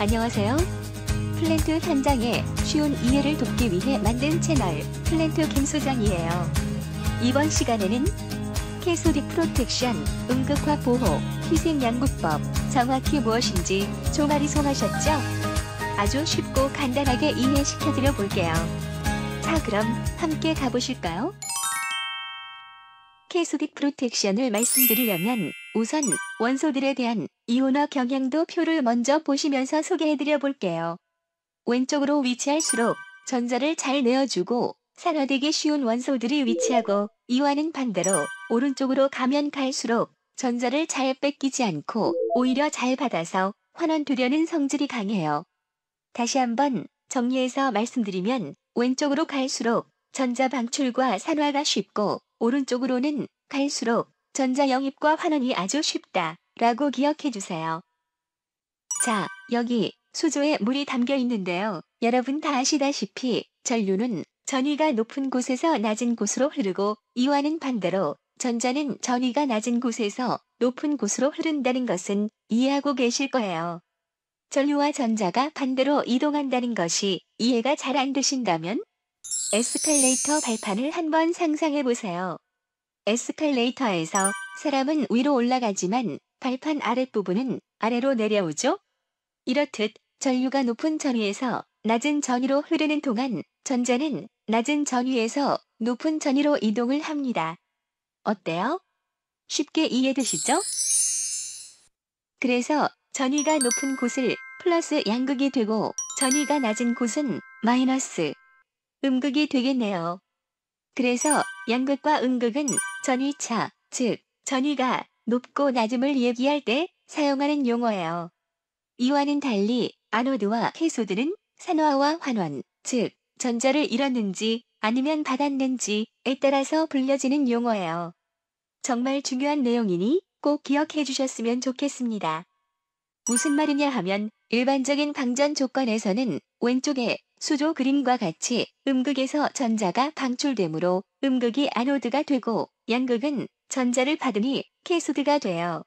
안녕하세요. 플랜트 현장에 쉬운 이해를 돕기 위해 만든 채널 플랜트 김소장이에요. 이번 시간에는 캐소릭 프로텍션, 응급화 보호, 희생 양구법, 정확히 무엇인지 조말리 송하셨죠? 아주 쉽고 간단하게 이해시켜드려 볼게요. 자 그럼 함께 가보실까요? 캐스빅 프로텍션을 말씀드리려면 우선 원소들에 대한 이온화 경향도 표를 먼저 보시면서 소개해드려 볼게요. 왼쪽으로 위치할수록 전자를 잘 내어주고 산화되기 쉬운 원소들이 위치하고 이와는 반대로 오른쪽으로 가면 갈수록 전자를 잘 뺏기지 않고 오히려 잘 받아서 환원되려는 성질이 강해요. 다시 한번 정리해서 말씀드리면 왼쪽으로 갈수록 전자 방출과 산화가 쉽고 오른쪽으로는 갈수록 전자 영입과 환원이 아주 쉽다 라고 기억해 주세요. 자, 여기 수조에 물이 담겨 있는데요. 여러분 다 아시다시피 전류는 전위가 높은 곳에서 낮은 곳으로 흐르고 이와는 반대로 전자는 전위가 낮은 곳에서 높은 곳으로 흐른다는 것은 이해하고 계실 거예요. 전류와 전자가 반대로 이동한다는 것이 이해가 잘 안 되신다면 에스컬레이터 발판을 한번 상상해 보세요. 에스컬레이터에서 사람은 위로 올라가지만 발판 아랫부분은 아래로 내려오죠? 이렇듯 전류가 높은 전위에서 낮은 전위로 흐르는 동안 전자는 낮은 전위에서 높은 전위로 이동을 합니다. 어때요? 쉽게 이해되시죠? 그래서 전위가 높은 곳을 플러스 양극이 되고 전위가 낮은 곳은 마이너스 음극이 되겠네요. 그래서 양극과 음극은 전위차, 즉 전위가 높고 낮음을 얘기할 때 사용하는 용어예요. 이와는 달리 아노드와 캐소드는 산화와 환원, 즉 전자를 잃었는지 아니면 받았는지에 따라서 불려지는 용어예요. 정말 중요한 내용이니 꼭 기억해 주셨으면 좋겠습니다. 무슨 말이냐 하면 일반적인 방전 조건에서는 왼쪽에 수조 그림과 같이 음극에서 전자가 방출되므로 음극이 아노드가 되고 양극은 전자를 받으니 캐소드가 되어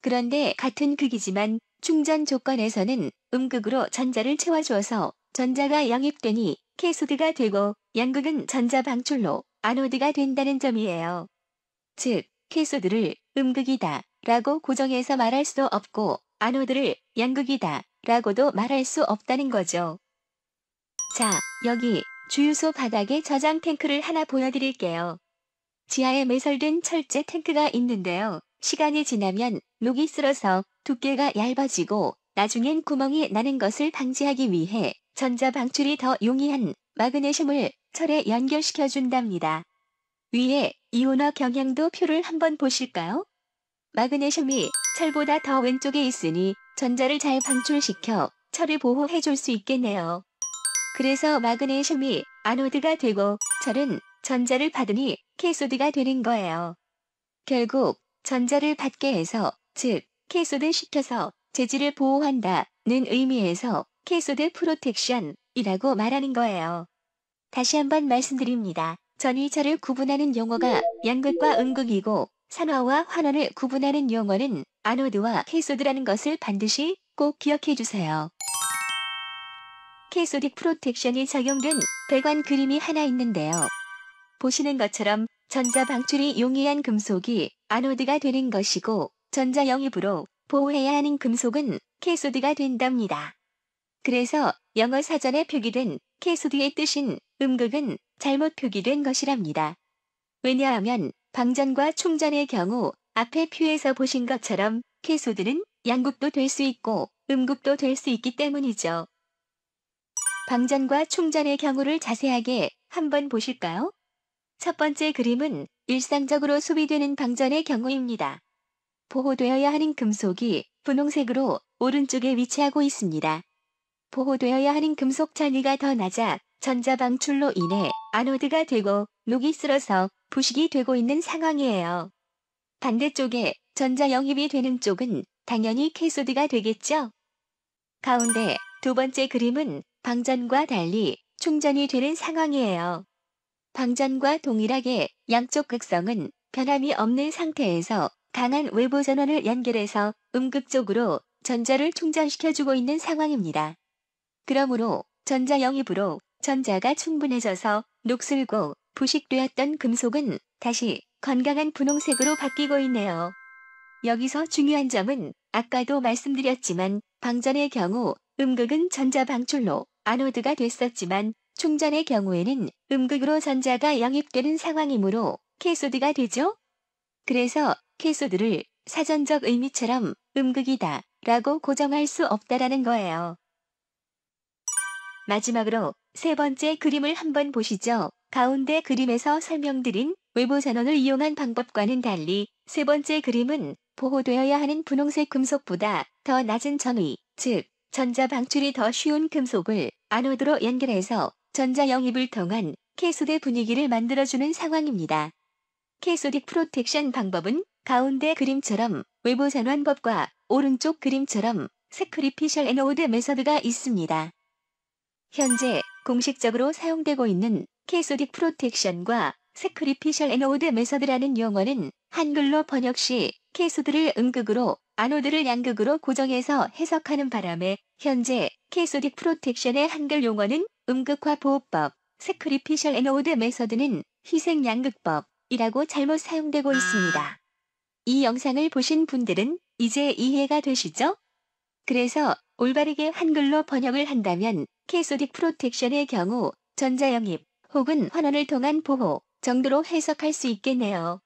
그런데 같은 극이지만 충전 조건에서는 음극으로 전자를 채워주어서 전자가 영입되니 캐소드가 되고 양극은 전자 방출로 아노드가 된다는 점이에요. 즉, 캐소드를 음극이다 라고 고정해서 말할 수도 없고 아노드를 양극이다 라고도 말할 수 없다는 거죠. 자, 여기 주유소 바닥에 저장 탱크를 하나 보여드릴게요. 지하에 매설된 철제 탱크가 있는데요. 시간이 지나면 녹이 쓸어서 두께가 얇아지고 나중엔 구멍이 나는 것을 방지하기 위해 전자 방출이 더 용이한 마그네슘을 철에 연결시켜 준답니다. 위에 이온화 경향도 표를 한번 보실까요? 마그네슘이 철보다 더 왼쪽에 있으니 전자를 잘 방출시켜 철을 보호해 줄수 있겠네요. 그래서 마그네슘이 아노드가 되고 철은 전자를 받으니 캐소드가 되는 거예요. 결국 전자를 받게 해서 즉 캐소드 시켜서 재질을 보호한다는 의미에서 캐소드 프로텍션이라고 말하는 거예요. 다시 한번 말씀드립니다. 전위차를 구분하는 용어가 양극과 음극이고 산화와 환원을 구분하는 용어는 아노드와 캐소드라는 것을 반드시 꼭 기억해 주세요. 캐소딕 프로텍션이 적용된 배관 그림이 하나 있는데요. 보시는 것처럼 전자 방출이 용이한 금속이 아노드가 되는 것이고 전자 영입으로 보호해야 하는 금속은 캐소드가 된답니다. 그래서 영어 사전에 표기된 캐소드의 뜻인 음극은 잘못 표기된 것이랍니다. 왜냐하면 방전과 충전의 경우 앞에 표에서 보신 것처럼 캐소드는 양극도 될 수 있고 음극도 될 수 있기 때문이죠. 방전과 충전의 경우를 자세하게 한번 보실까요? 첫 번째 그림은 일상적으로 소비되는 방전의 경우입니다. 보호되어야 하는 금속이 분홍색으로 오른쪽에 위치하고 있습니다. 보호되어야 하는 금속 잔위가 더 낮아 전자방출로 인해 아노드가 되고 녹이 쓸어서 부식이 되고 있는 상황이에요. 반대쪽에 전자 영입이 되는 쪽은 당연히 캐소드가 되겠죠. 가운데 두 번째 그림은 방전과 달리 충전이 되는 상황이에요. 방전과 동일하게 양쪽 극성은 변함이 없는 상태에서 강한 외부 전원을 연결해서 음극적으로 전자를 충전시켜주고 있는 상황입니다. 그러므로 전자 영입으로 전자가 충분해져서 녹슬고 부식되었던 금속은 다시 건강한 분홍색으로 바뀌고 있네요. 여기서 중요한 점은 아까도 말씀드렸지만 방전의 경우 음극은 전자 방출로 아노드가 됐었지만 충전의 경우에는 음극으로 전자가 영입되는 상황이므로 캐소드가 되죠. 그래서 캐소드를 사전적 의미처럼 음극이다 라고 고정할 수 없다라는 거예요. 마지막으로 세 번째 그림을 한번 보시죠. 가운데 그림에서 설명드린 외부 전원을 이용한 방법과는 달리 세 번째 그림은 보호되어야 하는 분홍색 금속보다 더 낮은 전위, 즉 전자 방출이 더 쉬운 금속을 아노드로 연결해서 전자 영입을 통한 캐소드 분위기를 만들어주는 상황입니다. 캐소딕 프로텍션 방법은 가운데 그림처럼 외부 전환법과 오른쪽 그림처럼 세크리피셜 애노드 메서드가 있습니다. 현재 공식적으로 사용되고 있는 캐소딕 프로텍션과 세크리피셜 애노드 메서드라는 용어는 한글로 번역 시 캐소드를 음극으로 아노드를 양극으로 고정해서 해석하는 바람에 현재 케소딕 프로텍션의 한글 용어는 음극화 보호법, 세크리피셜 애노드 메서드는 희생 양극법이라고 잘못 사용되고 있습니다. 이 영상을 보신 분들은 이제 이해가 되시죠? 그래서 올바르게 한글로 번역을 한다면 케소딕 프로텍션의 경우 전자영입 혹은 환원을 통한 보호 정도로 해석할 수 있겠네요.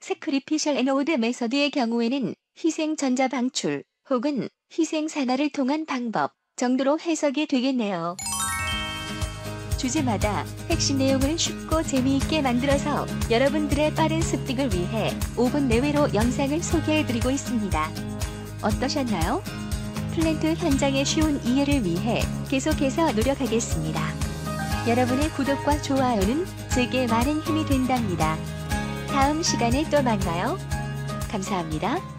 세크리피셜 애노드 메서드의 경우에는 희생전자 방출 혹은 희생산화를 통한 방법 정도로 해석이 되겠네요. 주제마다 핵심 내용을 쉽고 재미있게 만들어서 여러분들의 빠른 습득을 위해 5분 내외로 영상을 소개해드리고 있습니다. 어떠셨나요? 플랜트 현장의 쉬운 이해를 위해 계속해서 노력하겠습니다. 여러분의 구독과 좋아요는 제게 많은 힘이 된답니다. 다음 시간에 또 만나요. 감사합니다.